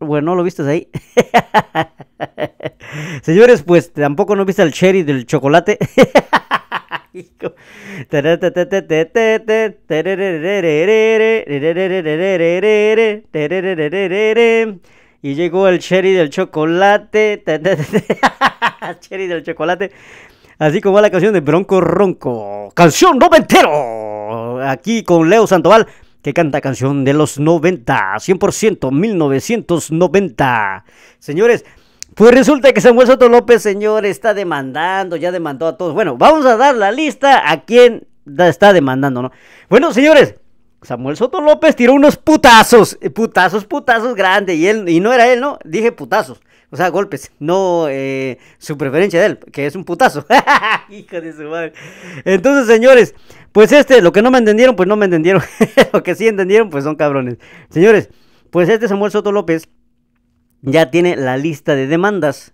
Bueno, ¿lo viste ahí? Señores, pues tampoco no viste el cherry del chocolate. y llegó el cherry del chocolate. cherry del chocolate. Así como la canción de Bronco Ronco. Canción noventero. Aquí con Leo Santoval que canta canción de los 90, 100%, 1990. Señores, pues resulta que Samuel Soto López, señor, está demandando, ya demandó a todos. Bueno, vamos a dar la lista a quien está demandando, ¿no? Bueno, señores, Samuel Soto López tiró unos putazos, eh, putazos, putazos grandes, y él, y no era él, ¿no? Dije putazos, o sea, golpes, no eh, su preferencia de él, que es un putazo. Hija de su madre. Entonces, señores, pues este, lo que no me entendieron, pues no me entendieron. lo que sí entendieron, pues son cabrones. Señores, pues este Samuel Soto López ya tiene la lista de demandas.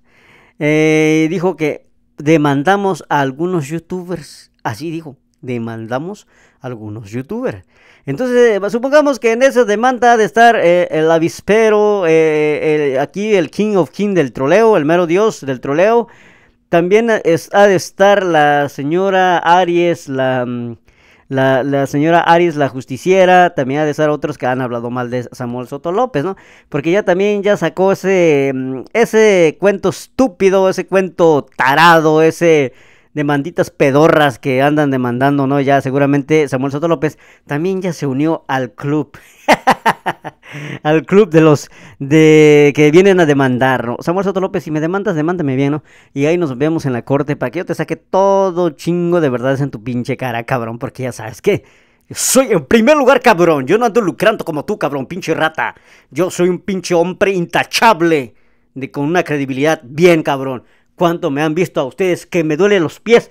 Eh, dijo que demandamos a algunos youtubers. Así dijo, demandamos a algunos youtubers. Entonces, eh, supongamos que en esa demanda ha de estar eh, el avispero, aquí el king of king del troleo, el mero dios del troleo. También ha de estar la señora Aries, la... Mm, la, la, señora Aris la justiciera, también ha de ser otros que han hablado mal de Samuel Soto López, ¿no? Porque ya también ya sacó ese, mm, ese cuento estúpido, ese cuento tarado, ese demanditas pedorras que andan demandando, ¿no? Ya seguramente Samuel Soto López también ya se unió al club. al club de los de que vienen a demandar, ¿no? Samuel Soto López, si me demandas, demándame bien, ¿no? Y ahí nos vemos en la corte para que yo te saque todo chingo de verdades en tu pinche cara, cabrón, porque ya sabes que soy en primer lugar, cabrón. Yo no ando lucrando como tú, cabrón, pinche rata. Yo soy un pinche hombre intachable, de, con una credibilidad bien, cabrón cuánto me han visto a ustedes que me duelen los pies,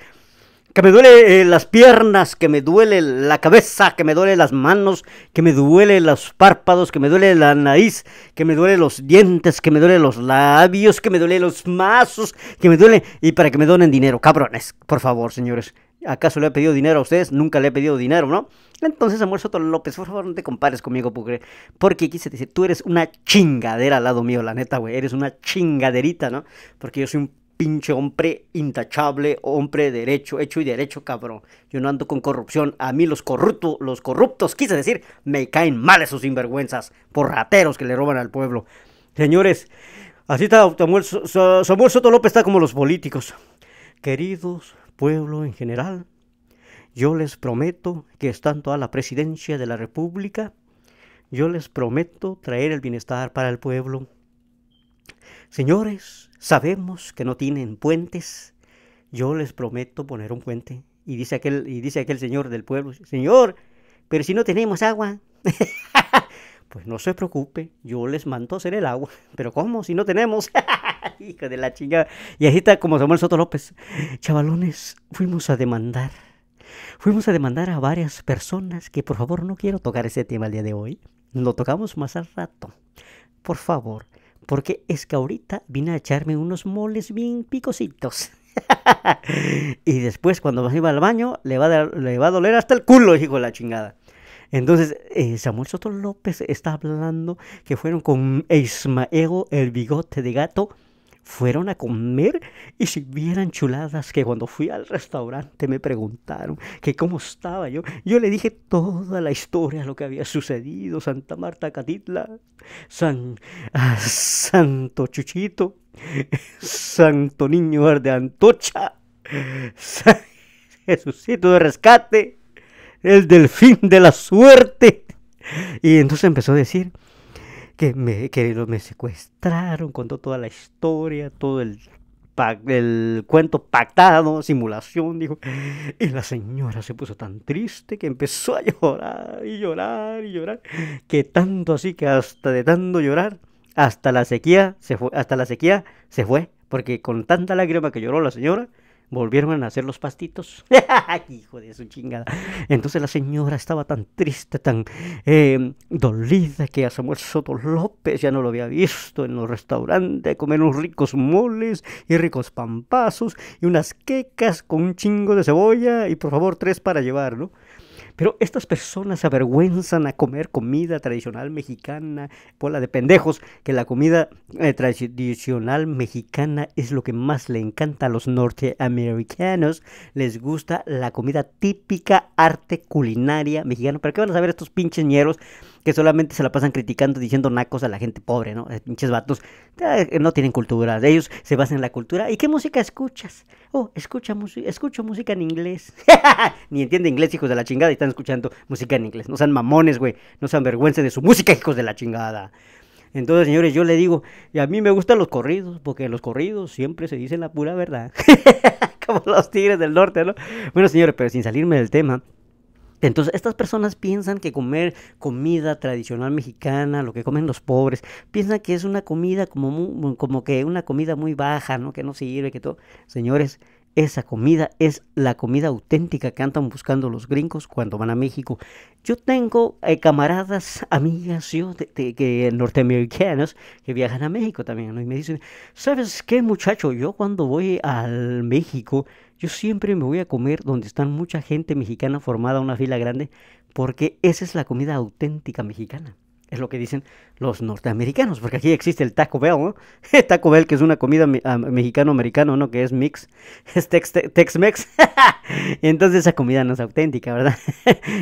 que me duele las piernas, que me duele la cabeza, que me duele las manos, que me duele los párpados, que me duele la nariz, que me duele los dientes, que me duele los labios, que me duele los mazos, que me duele y para que me donen dinero, cabrones, por favor, señores. ¿Acaso le he pedido dinero a ustedes? Nunca le he pedido dinero, ¿no? Entonces, amor Soto López, por favor, no te compares conmigo, porque, porque quise dice, tú eres una chingadera al lado mío, la neta, güey. Eres una chingaderita, ¿no? Porque yo soy un pinche hombre intachable, hombre derecho, hecho y derecho, cabrón. Yo no ando con corrupción. A mí los corruptos, los corruptos, quise decir, me caen mal esos sinvergüenzas, por rateros que le roban al pueblo. Señores, así está Samuel, Soto López, está como los políticos. Queridos pueblo en general, yo les prometo que estando a la presidencia de la República, yo les prometo traer el bienestar para el pueblo Señores, sabemos que no tienen puentes. Yo les prometo poner un puente. Y dice aquel, y dice aquel señor del pueblo, Señor, pero si no tenemos agua. pues no se preocupe, yo les mando hacer el agua. Pero ¿cómo? Si no tenemos. Hijo de la chingada. Y así está como Samuel Soto López. Chavalones, fuimos a demandar. Fuimos a demandar a varias personas que por favor no quiero tocar ese tema el día de hoy. Lo tocamos más al rato. Por favor, porque es que ahorita vine a echarme unos moles bien picositos. y después, cuando iba al baño, le va, a, le va a doler hasta el culo, hijo de la chingada. Entonces, eh, Samuel Soto López está hablando que fueron con Ismael el bigote de gato fueron a comer y vieran chuladas que cuando fui al restaurante me preguntaron que cómo estaba yo. Yo le dije toda la historia, lo que había sucedido, Santa Marta Catitla, San, ah, Santo Chuchito, Santo Niño Verde Antocha, Jesucito de Rescate, el delfín de la suerte. Y entonces empezó a decir, que me, que me secuestraron, contó toda la historia, todo el, el cuento pactado, simulación, dijo. Y la señora se puso tan triste que empezó a llorar y llorar y llorar, que tanto así que hasta de tanto llorar, hasta la sequía se fue, hasta la sequía se fue, porque con tanta lágrima que lloró la señora, volvieron a hacer los pastitos. Hijo de su chingada. Entonces la señora estaba tan triste, tan eh, dolida que a Samuel Soto López ya no lo había visto en los restaurantes comer unos ricos moles y ricos pampazos y unas quecas con un chingo de cebolla y por favor tres para llevar, ¿no? Pero estas personas se avergüenzan a comer comida tradicional mexicana, pola de pendejos, que la comida eh, tradicional mexicana es lo que más le encanta a los norteamericanos. Les gusta la comida típica, arte culinaria mexicana. ¿Para qué van a saber estos pinches ñeros? que solamente se la pasan criticando, diciendo nacos a la gente pobre, ¿no? Eh, pinches vatos, eh, no tienen cultura, ellos se basan en la cultura. ¿Y qué música escuchas? Oh, escucha escucho música en inglés. Ni entiende inglés, hijos de la chingada, y están escuchando música en inglés. No sean mamones, güey, no sean vergüenza de su música, hijos de la chingada. Entonces, señores, yo le digo, y a mí me gustan los corridos, porque los corridos siempre se dicen la pura verdad. Como los tigres del norte, ¿no? Bueno, señores, pero sin salirme del tema, entonces, estas personas piensan que comer comida tradicional mexicana, lo que comen los pobres, piensan que es una comida como, como que una comida muy baja, ¿no? Que no sirve, que todo. Señores, esa comida es la comida auténtica que andan buscando los gringos cuando van a México. Yo tengo eh, camaradas, amigas, yo, de, norteamericanos que viajan a México también, Y me dicen, ¿sabes qué, muchacho? Yo cuando voy al México yo siempre me voy a comer donde están mucha gente mexicana formada, una fila grande, porque esa es la comida auténtica mexicana. Es lo que dicen los norteamericanos, porque aquí existe el Taco Bell, ¿no? Taco Bell, que es una comida mexicano-americano, ¿no? Que es mix, es Tex-Mex. Entonces esa comida no es auténtica, ¿verdad?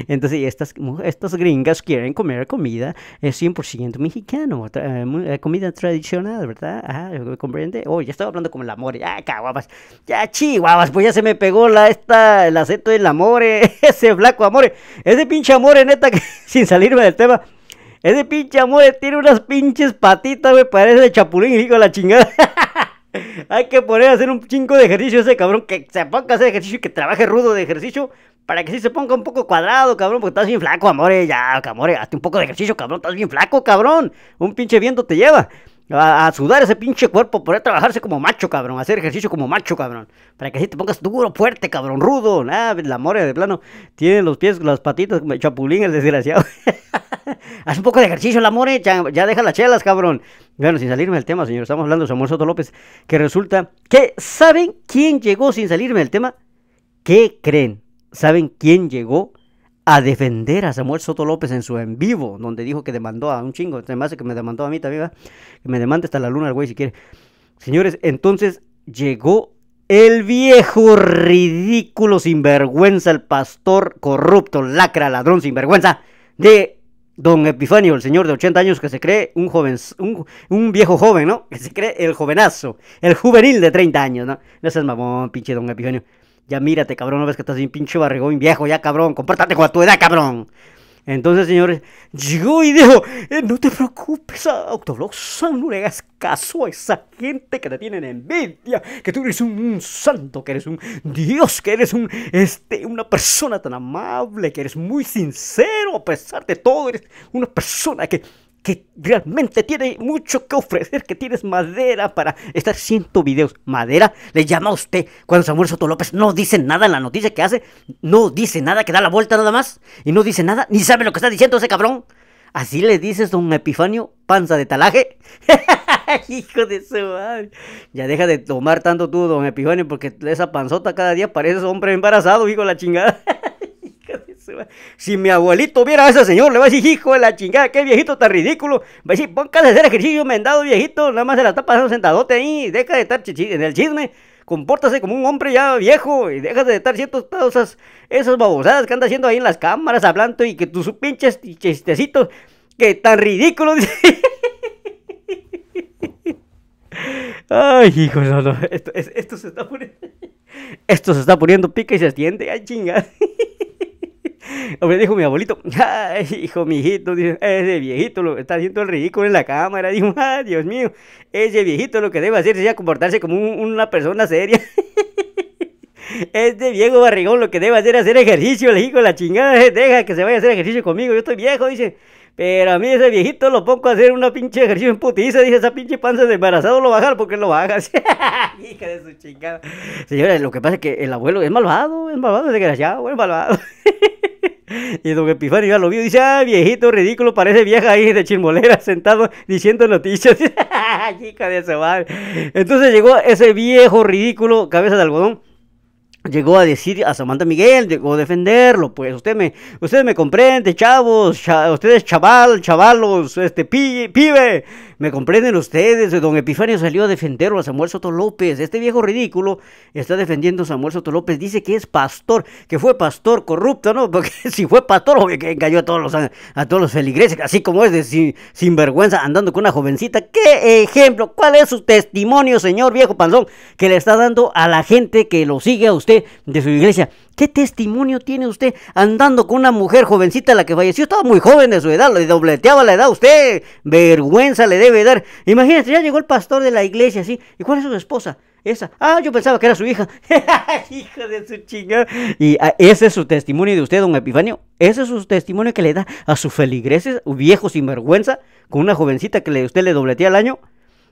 Entonces estas, estas gringas quieren comer comida 100% eh, mexicana eh, eh, comida tradicional, ¿verdad? Ajá, ¿comprende? Oh, ya estaba hablando como el amor, ya caguapas, ya pues ya se me pegó la esta, el acento del amor, ese flaco amor, ese pinche amor, neta, sin salirme del tema... Ese pinche amore tiene unas pinches patitas, Me parece de chapulín, hijo de la chingada. Hay que poner a hacer un chingo de ejercicio ese cabrón, que se ponga a hacer ejercicio y que trabaje rudo de ejercicio para que sí se ponga un poco cuadrado, cabrón, porque estás bien flaco, amore, ya, cabrón, hazte un poco de ejercicio, cabrón, estás bien flaco, cabrón. Un pinche viento te lleva. A, sudar ese pinche cuerpo, poder trabajarse como macho, cabrón, hacer ejercicio como macho, cabrón, para que así te pongas duro, fuerte, cabrón, rudo, nada, ah, la more de plano, tiene los pies, las patitas, como chapulín el desgraciado. Haz un poco de ejercicio, la more, ya, deja las chelas, cabrón. Bueno, sin salirme del tema, señor, estamos hablando de Samuel Soto López, que resulta que, ¿saben quién llegó sin salirme del tema? ¿Qué creen? ¿Saben quién llegó a defender a Samuel Soto López en su en vivo, donde dijo que demandó a un chingo, además que me demandó a mí también, que me demande hasta la luna el güey si quiere. Señores, entonces llegó el viejo ridículo sinvergüenza, el pastor corrupto, lacra, ladrón, sinvergüenza de don Epifanio, el señor de 80 años que se cree un joven, un, un, viejo joven, ¿no? Que se cree el jovenazo, el juvenil de 30 años, ¿no? No seas mamón, pinche don Epifanio. Ya mírate, cabrón, no ves que estás bien pinche barrigón viejo, ya cabrón, compártate con tu edad, cabrón. Entonces, señores, llegó y dijo, eh, no te preocupes, Octoloxa, no le hagas caso a esa gente que te tienen envidia, que tú eres un, santo, que eres un dios, que eres un, este, una persona tan amable, que eres muy sincero a pesar de todo, eres una persona que que realmente tiene mucho que ofrecer, que tienes madera para estar haciendo videos. Madera le llama a usted cuando Samuel Soto López no dice nada en la noticia que hace, no dice nada, que da la vuelta nada más, y no dice nada, ni sabe lo que está diciendo ese cabrón. ¿Así le dices don Epifanio, panza de talaje? Hijo de su madre. Ya deja de tomar tanto tú, don Epifanio, porque esa panzota cada día parece hombre embarazado, hijo de la chingada si mi abuelito viera a ese señor, le va a decir, hijo de la chingada, qué viejito tan ridículo. Va a decir, póngase a hacer ejercicio, mendado viejito, nada más se la está pasando sentadote ahí, deja de estar en el chisme compórtase como un hombre ya viejo y deja de estar ciertos todas esas, esas, babosadas que anda haciendo ahí en las cámaras hablando y que tus pinches chistecitos que tan ridículos. Ay, hijo, no, esto, se está poniendo, esto se está poniendo pica y se extiende, ay chingada. O dijo mi abuelito, ay, hijo, mijito, hijito, ese viejito lo está haciendo el ridículo en la cámara. Dijo, ay, ah, Dios mío, ese viejito lo que debe hacer es comportarse como una persona seria. Este viejo barrigón lo que debe hacer es hacer ejercicio, le dijo, la chingada, deja que se vaya a hacer ejercicio conmigo, yo estoy viejo, dice. Pero a mí ese viejito lo pongo a hacer una pinche ejercicio en putiza. Dice, esa pinche panza de embarazado lo bajar porque lo baja. Hija de su chingada. Señores, lo que pasa es que el abuelo es malvado, es malvado, es desgraciado, es malvado. y don Epifanio ya lo vio dice, ah, viejito ridículo, parece vieja ahí de chismolera sentado diciendo noticias. Hija de su madre. Entonces llegó ese viejo ridículo, cabeza de algodón llegó a decir a Samantha Miguel, llegó a defenderlo, pues usted me, usted me comprende, chavos, ustedes chaval, chavalos, este pibe, me comprenden ustedes, don Epifanio salió a defenderlo a Samuel Soto López, este viejo ridículo está defendiendo a Samuel Soto López, dice que es pastor, que fue pastor corrupto, ¿no? Porque si fue pastor, obvio que engañó a todos los, a, todos los feligreses, así como es de sin, sinvergüenza andando con una jovencita, qué ejemplo, cuál es su testimonio, señor viejo panzón, que le está dando a la gente que lo sigue a usted de su iglesia? ¿Qué testimonio tiene usted andando con una mujer jovencita, la que falleció? Estaba muy joven de su edad, le dobleteaba la edad a usted. Vergüenza le debe dar. imagínese ya llegó el pastor de la iglesia, sí ¿Y cuál es su esposa? Esa. Ah, yo pensaba que era su hija. hija de su chingada. Y ah, ese es su testimonio de usted, don Epifanio. Ese es su testimonio que le da a su feligreses, viejo sinvergüenza, con una jovencita que le, usted le dobletea al año.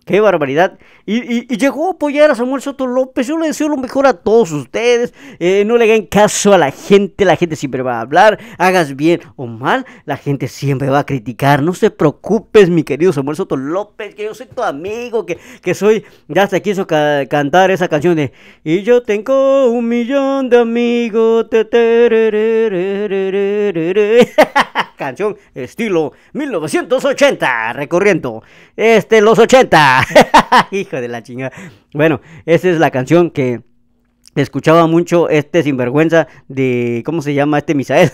Qué barbaridad. Y, llegó a apoyar a Samuel Soto López. Yo le deseo lo mejor a todos ustedes. Eh, no le hagan caso a la gente. La gente siempre va a hablar. Hagas bien o mal. La gente siempre va a criticar. No se preocupes, mi querido Samuel Soto López. Que yo soy tu amigo. Que, que soy. Ya hasta quiso cantar esa canción de. Y yo tengo un millón de amigos. canción estilo 1980. Recorriendo este, los 80. Hijo de la chingada. Bueno, esa es la canción que escuchaba mucho este sinvergüenza de, ¿cómo se llama este Misael?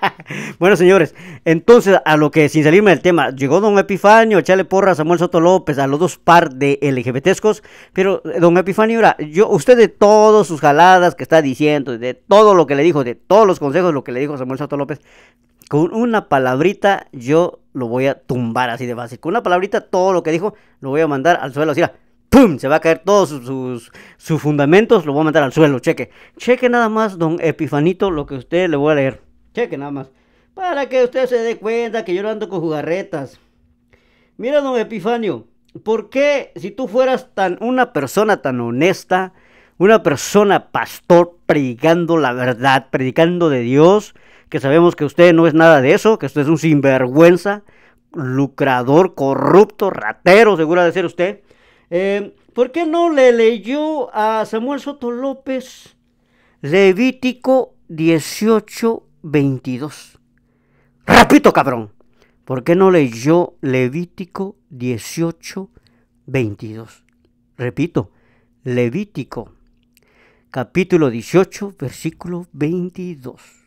bueno, señores, entonces a lo que, sin salirme del tema, llegó don Epifanio, chale porra a Samuel Soto López, a los dos par de LGBTs pero eh, don Epifanio, yo, usted de todas sus jaladas que está diciendo, de todo lo que le dijo, de todos los consejos, lo que le dijo Samuel Soto López, con una palabrita yo lo voy a tumbar así de fácil. Con una palabrita todo lo que dijo lo voy a mandar al suelo. Así, ¡pum! Se va a caer todos sus, fundamentos, lo voy a mandar al suelo. Cheque. Cheque nada más, don Epifanito, lo que usted le voy a leer. Cheque nada más. Para que usted se dé cuenta que yo no ando con jugarretas. Mira, don Epifanio, ¿por qué si tú fueras tan una persona tan honesta, una persona pastor predicando la verdad, predicando de Dios, que sabemos que usted no es nada de eso, que usted es un sinvergüenza, lucrador, corrupto, ratero, segura de ser usted. Eh, ¿Por qué no le leyó a Samuel Soto López Levítico 18, 22? Repito, cabrón. ¿Por qué no leyó Levítico 18, 22? Repito, Levítico capítulo 18, versículo 22.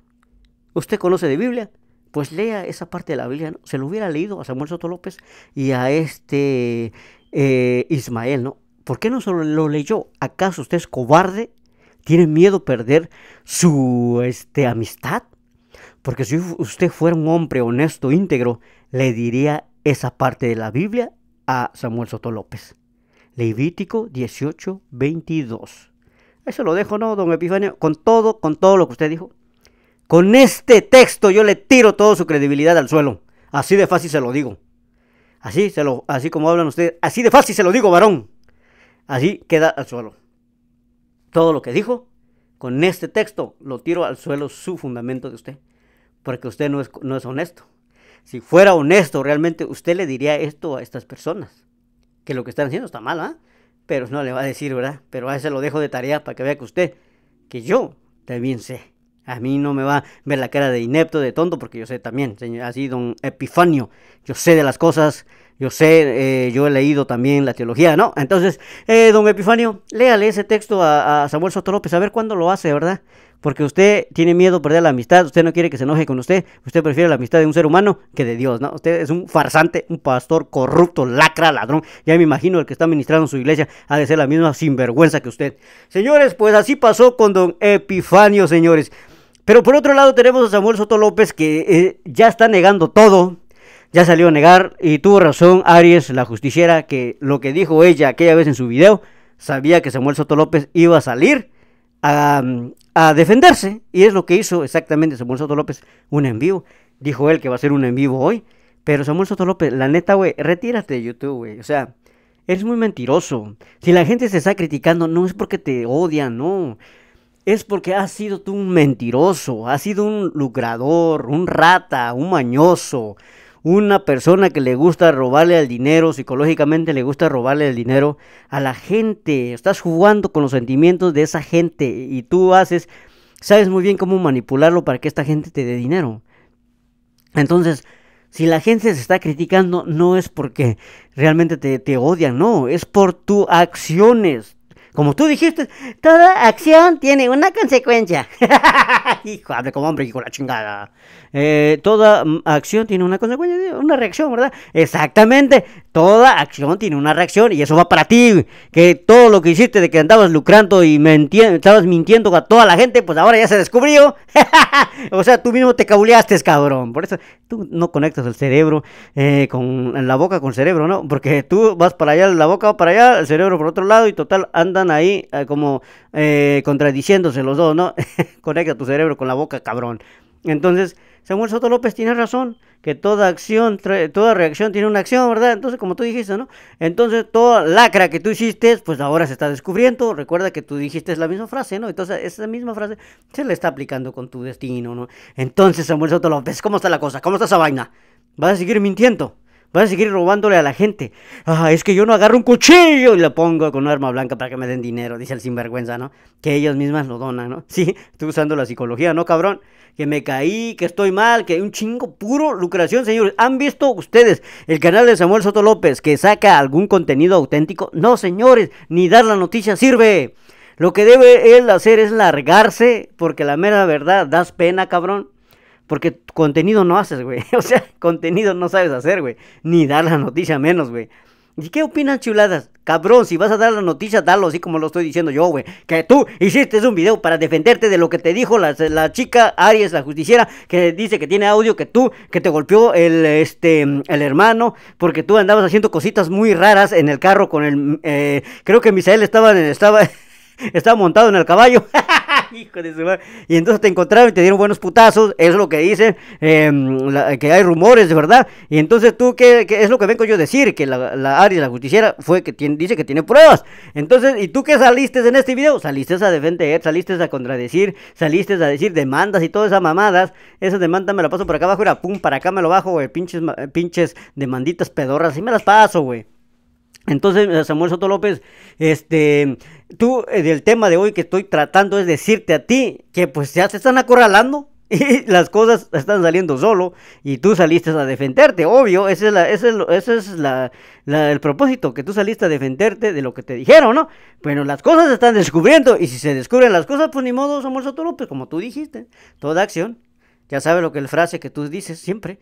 ¿Usted conoce de Biblia? Pues lea esa parte de la Biblia, ¿no? Se lo hubiera leído a Samuel Soto López y a este eh, Ismael, ¿no? ¿Por qué no se lo leyó? ¿Acaso usted es cobarde? ¿Tiene miedo perder su este, amistad? Porque si usted fuera un hombre honesto, íntegro, le diría esa parte de la Biblia a Samuel Soto López. Levítico 18, 22. Eso lo dejo, ¿no, don Epifanio? Con todo, con todo lo que usted dijo. Con este texto yo le tiro toda su credibilidad al suelo. Así de fácil se lo digo. Así, se lo, así como hablan ustedes. Así de fácil se lo digo, varón. Así queda al suelo. Todo lo que dijo, con este texto lo tiro al suelo su fundamento de usted. Porque usted no es, honesto. Si fuera honesto realmente, usted le diría esto a estas personas. Que lo que están haciendo está mal, ¿ah? Pero no le va a decir, ¿verdad? Pero a ese lo dejo de tarea para que vea que usted, que yo también sé. A mí no me va a ver la cara de inepto, de tonto, porque yo sé también, señor, así don Epifanio, yo sé de las cosas, yo sé, eh, yo he leído también la teología, ¿no? Entonces, eh, don Epifanio, léale ese texto a, a, Samuel Soto López, a ver cuándo lo hace, ¿verdad? Porque usted tiene miedo a perder la amistad, usted no quiere que se enoje con usted, usted prefiere la amistad de un ser humano que de Dios, ¿no? Usted es un farsante, un pastor corrupto, lacra, ladrón. Ya me imagino el que está ministrando su iglesia ha de ser la misma sinvergüenza que usted. Señores, pues así pasó con don Epifanio, señores. Pero por otro lado tenemos a Samuel Soto López que eh, ya está negando todo, ya salió a negar y tuvo razón Aries, la justiciera, que lo que dijo ella aquella vez en su video, sabía que Samuel Soto López iba a salir a, a defenderse y es lo que hizo exactamente Samuel Soto López, un en vivo. Dijo él que va a ser un en vivo hoy, pero Samuel Soto López, la neta, güey, retírate de YouTube, güey. O sea, eres muy mentiroso. Si la gente se está criticando, no es porque te odian, no es porque has sido tú un mentiroso, has sido un lucrador, un rata, un mañoso, una persona que le gusta robarle al dinero, psicológicamente le gusta robarle el dinero a la gente. Estás jugando con los sentimientos de esa gente y tú haces, sabes muy bien cómo manipularlo para que esta gente te dé dinero. Entonces, si la gente se está criticando, no es porque realmente te, te odian, no, es por tus acciones. Como tú dijiste, toda acción tiene una consecuencia. hijo, hable como hombre, y con la chingada. Eh, toda mm, acción tiene una consecuencia, una reacción, ¿verdad? Exactamente, toda acción tiene una reacción y eso va para ti, que todo lo que hiciste de que andabas lucrando y estabas mintiendo a toda la gente, pues ahora ya se descubrió. o sea, tú mismo te cabuleaste, cabrón. Por eso tú no conectas el cerebro eh, con la boca con el cerebro, ¿no? Porque tú vas para allá, la boca va para allá, el cerebro por otro lado y total andan ahí eh, como contradiciéndose los dos, ¿no? Conecta tu cerebro con la boca, cabrón. Entonces, Samuel Soto López tiene razón, que toda acción, toda reacción tiene una acción, ¿verdad? Entonces, como tú dijiste, ¿no? Entonces, toda lacra que tú hiciste, pues ahora se está descubriendo. Recuerda que tú dijiste la misma frase, ¿no? Entonces, esa misma frase se le está aplicando con tu destino, ¿no? Entonces, Samuel Soto López, ¿cómo está la cosa? ¿Cómo está esa vaina? ¿Vas a seguir mintiendo? Vas a seguir robándole a la gente. Ah, es que yo no agarro un cuchillo y lo pongo con un arma blanca para que me den dinero, dice el sinvergüenza, ¿no? Que ellas mismas lo donan, ¿no? Sí, estoy usando la psicología, ¿no, cabrón? Que me caí, que estoy mal, que un chingo puro lucración, señores. ¿Han visto ustedes el canal de Samuel Soto López que saca algún contenido auténtico? No, señores, ni dar la noticia sirve. Lo que debe él hacer es largarse, porque la mera verdad, das pena, cabrón. Porque contenido no haces, güey. O sea, contenido no sabes hacer, güey. Ni dar la noticia menos, güey. ¿Y qué opinan chuladas? Cabrón, si vas a dar la noticia, dalo así como lo estoy diciendo yo, güey. Que tú hiciste un video para defenderte de lo que te dijo la, chica Aries, la justiciera, que dice que tiene audio, que tú, que te golpeó el, este, el hermano, porque tú andabas haciendo cositas muy raras en el carro con el, eh, creo que Misael estaba, estaba, estaba montado en el caballo. Hijo de su madre. Y entonces te encontraron y te dieron buenos putazos, es lo que dicen, em, que hay rumores, de ¿verdad? Y entonces tú, ¿qué, es lo que vengo yo a decir? Que la, la Ari, la justiciera, fue que dice que tiene pruebas. Entonces, ¿y tú qué saliste en este video? Saliste a defender, saliste a contradecir, saliste a decir demandas y todas esas mamadas. Esa demanda me la paso por acá abajo, era pum, para acá me lo bajo, güey, pinches, eh, pinches demanditas pedorras, y me las paso, güey. Entonces, eh, Samuel Soto López, este, tú, eh, del tema de hoy que estoy tratando es decirte a ti que pues ya se están acorralando y las cosas están saliendo solo y tú saliste a defenderte, obvio, ese es, la, es, el propósito, que tú saliste a defenderte de lo que te dijeron, ¿no? Pero las cosas se están descubriendo y si se descubren las cosas, pues ni modo, Samuel Soto López, como tú dijiste, toda acción, ya sabe lo que es la frase que tú dices siempre,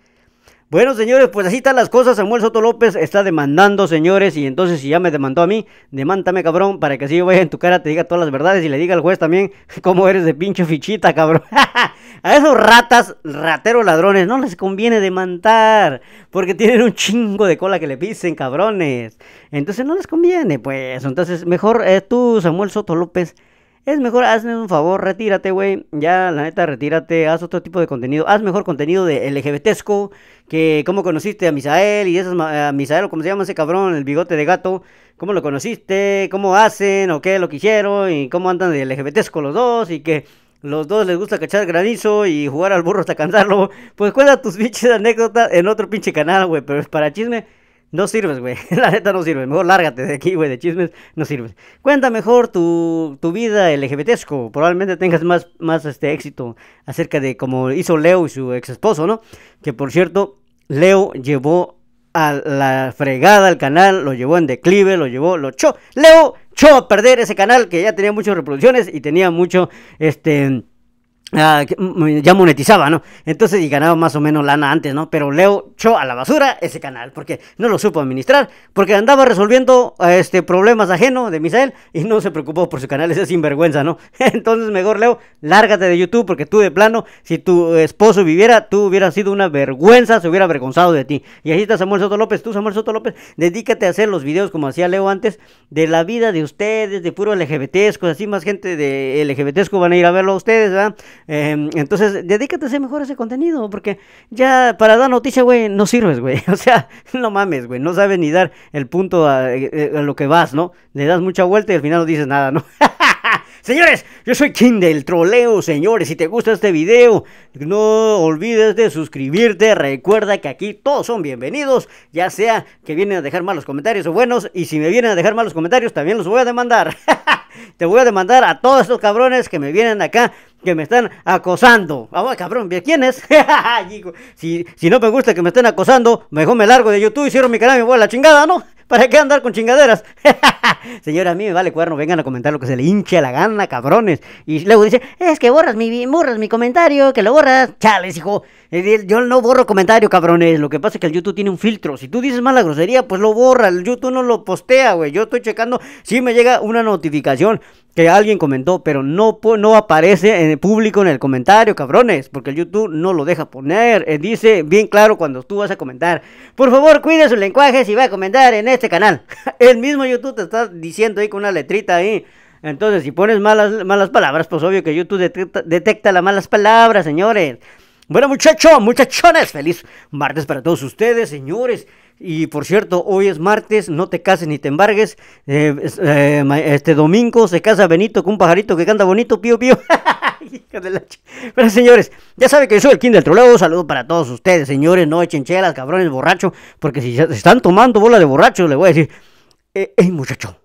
bueno, señores, pues así están las cosas. Samuel Soto López está demandando, señores, y entonces si ya me demandó a mí, demántame, cabrón, para que así yo vaya en tu cara, te diga todas las verdades y le diga al juez también cómo eres de pinche fichita, cabrón. a esos ratas, rateros ladrones, no les conviene demandar, porque tienen un chingo de cola que le pisen, cabrones. Entonces no les conviene, pues. Entonces, mejor eh, tú, Samuel Soto López es mejor hazme un favor, retírate, güey. Ya, la neta, retírate, haz otro tipo de contenido. Haz mejor contenido de LGBTesco, que cómo conociste a Misael y esas, a Misael, como se llama ese cabrón? El bigote de gato. ¿Cómo lo conociste? ¿Cómo hacen? ¿O qué lo que hicieron? ¿Y cómo andan de LGBTesco los dos? Y que los dos les gusta cachar granizo y jugar al burro hasta cansarlo. Pues cuenta tus pinches anécdotas en otro pinche canal, güey. Pero es para chisme no sirves, güey. La neta no sirves. Mejor lárgate de aquí, güey, de chismes. No sirves. Cuenta mejor tu, tu vida LGBTesco. Probablemente tengas más, más este éxito acerca de cómo hizo Leo y su ex esposo, ¿no? Que por cierto, Leo llevó a la fregada al canal, lo llevó en declive, lo llevó, lo cho. Leo chó a perder ese canal que ya tenía muchas reproducciones y tenía mucho, este Ah, ya monetizaba, ¿no? Entonces, y ganaba más o menos lana antes, ¿no? Pero Leo echó a la basura ese canal porque no lo supo administrar, porque andaba resolviendo este, problemas ajenos de Misael y no se preocupó por su canal, ese sinvergüenza, ¿no? Entonces, mejor Leo, lárgate de YouTube porque tú de plano, si tu esposo viviera, tú hubieras sido una vergüenza, se hubiera avergonzado de ti. Y así está Samuel Soto López, tú Samuel Soto López, dedícate a hacer los videos como hacía Leo antes, de la vida de ustedes, de puro cosas así más gente de LGBT van a ir a verlo a ustedes, ¿verdad? Em, entonces, dedícate a hacer mejor ese contenido, porque ya para dar noticia, güey, no sirves, güey. O sea, no mames, güey, no sabes ni dar el punto a, eh, eh, a, lo que vas, ¿no? Le das mucha vuelta y al final no dices nada, ¿no? Señores, yo soy King del troleo, señores. Si te gusta este video, no olvides de suscribirte. Recuerda que aquí todos son bienvenidos, ya sea que vienen a dejar malos comentarios o buenos. Y si me vienen a dejar malos comentarios, también los voy a demandar. te voy a demandar a todos estos cabrones que me vienen acá que me están acosando. Ah, cabrón, ¿quién es? si, si no me gusta que me estén acosando, mejor me largo de YouTube y cierro mi canal y me voy a la chingada, ¿no? ¿Para qué andar con chingaderas? Señora, a mí me vale cuerno, vengan a comentar lo que se le hinche a la gana, cabrones. Y luego dice, es que borras mi, borras mi comentario, que lo borras. Chales, hijo. Yo no borro comentarios, cabrones. Lo que pasa es que el YouTube tiene un filtro. Si tú dices mala grosería, pues lo borra. El YouTube no lo postea, güey. Yo estoy checando. Si me llega una notificación que alguien comentó, pero no, no aparece en el público en el comentario, cabrones. Porque el YouTube no lo deja poner. Eh, dice bien claro cuando tú vas a comentar. Por favor, cuide su lenguaje si va a comentar en este canal. el mismo YouTube te está diciendo ahí con una letrita ahí. Entonces, si pones malas, malas palabras, pues obvio que YouTube detecta las malas palabras, señores. Bueno, muchachos, muchachones, feliz martes para todos ustedes, señores. Y por cierto, hoy es martes, no te cases ni te embargues. Eh, eh, este domingo se casa Benito con un pajarito que canta bonito, pío, pío. Pero señores, ya sabe que yo soy el King del Troleo. saludo para todos ustedes, señores. No echen chelas, cabrones, borracho. Porque si se están tomando bola de borracho, le voy a decir: Ey, eh, muchacho,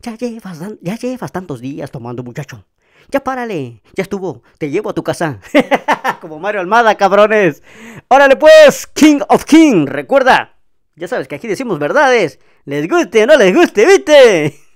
ya llevas, ya llevas tantos días tomando, muchacho. Ya párale, ya estuvo, te llevo a tu casa. Como Mario Almada, cabrones. Órale pues, King of King, recuerda. Ya sabes que aquí decimos verdades. Les guste o no les guste, ¿viste?